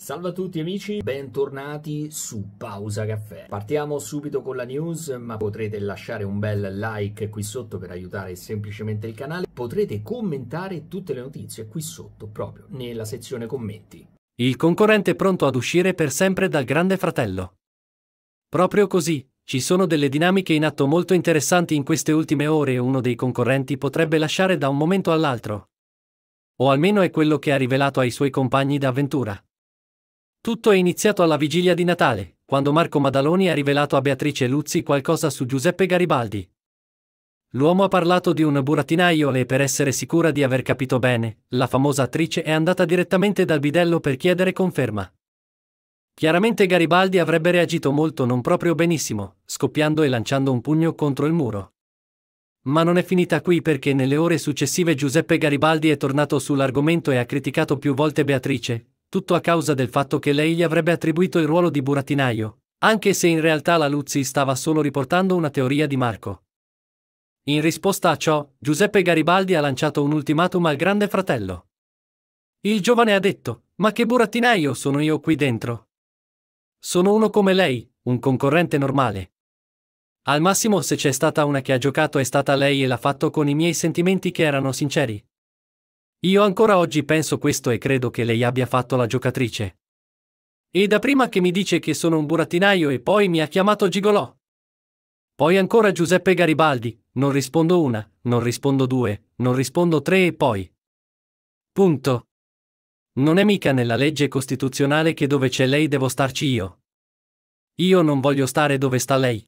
Salve a tutti amici, bentornati su Pausa Caffè. Partiamo subito con la news, ma potrete lasciare un bel like qui sotto per aiutare semplicemente il canale. Potrete commentare tutte le notizie qui sotto, proprio nella sezione commenti. Il concorrente pronto ad uscire per sempre dal Grande Fratello. Proprio così, ci sono delle dinamiche in atto molto interessanti in queste ultime ore e uno dei concorrenti potrebbe lasciare da un momento all'altro. O almeno è quello che ha rivelato ai suoi compagni d'avventura. Tutto è iniziato alla vigilia di Natale, quando Marco Madaloni ha rivelato a Beatrice Luzzi qualcosa su Giuseppe Garibaldi. L'uomo ha parlato di un burattinaio e per essere sicura di aver capito bene, la famosa attrice è andata direttamente dal bidello per chiedere conferma. Chiaramente Garibaldi avrebbe reagito molto non proprio benissimo, scoppiando e lanciando un pugno contro il muro. Ma non è finita qui perché nelle ore successive Giuseppe Garibaldi è tornato sull'argomento e ha criticato più volte Beatrice, tutto a causa del fatto che lei gli avrebbe attribuito il ruolo di burattinaio, anche se in realtà la Luzzi stava solo riportando una teoria di Marco. In risposta a ciò, Giuseppe Garibaldi ha lanciato un ultimatum al grande fratello. Il giovane ha detto, ma che burattinaio sono io qui dentro? Sono uno come lei, un concorrente normale. Al massimo se c'è stata una che ha giocato è stata lei e l'ha fatto con i miei sentimenti che erano sinceri, io ancora oggi penso questo e credo che lei abbia fatto la giocatrice. E da prima che mi dice che sono un burattinaio e poi mi ha chiamato gigolò. Poi ancora Giuseppe Garibaldi, non rispondo una, non rispondo due, non rispondo tre e poi. Punto. Non è mica nella legge costituzionale che dove c'è lei devo starci io. Io non voglio stare dove sta lei.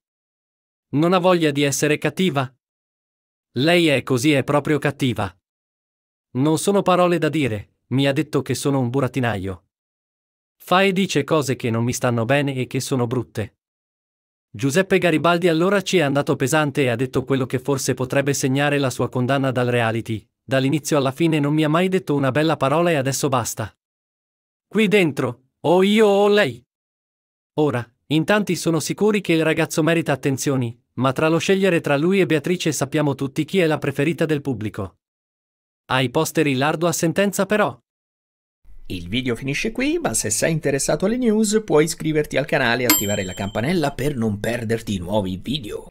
Non ha voglia di essere cattiva? Lei è così è proprio cattiva. Non sono parole da dire, mi ha detto che sono un burattinaio. Fa e dice cose che non mi stanno bene e che sono brutte. Giuseppe Garibaldi allora ci è andato pesante e ha detto quello che forse potrebbe segnare la sua condanna dal reality. Dall'inizio alla fine non mi ha mai detto una bella parola e adesso basta. Qui dentro, o io o lei. Ora, in tanti sono sicuri che il ragazzo merita attenzioni, ma tra lo scegliere tra lui e Beatrice sappiamo tutti chi è la preferita del pubblico. Hai posteri l'ardua sentenza però. Il video finisce qui, ma se sei interessato alle news puoi iscriverti al canale e attivare la campanella per non perderti nuovi video.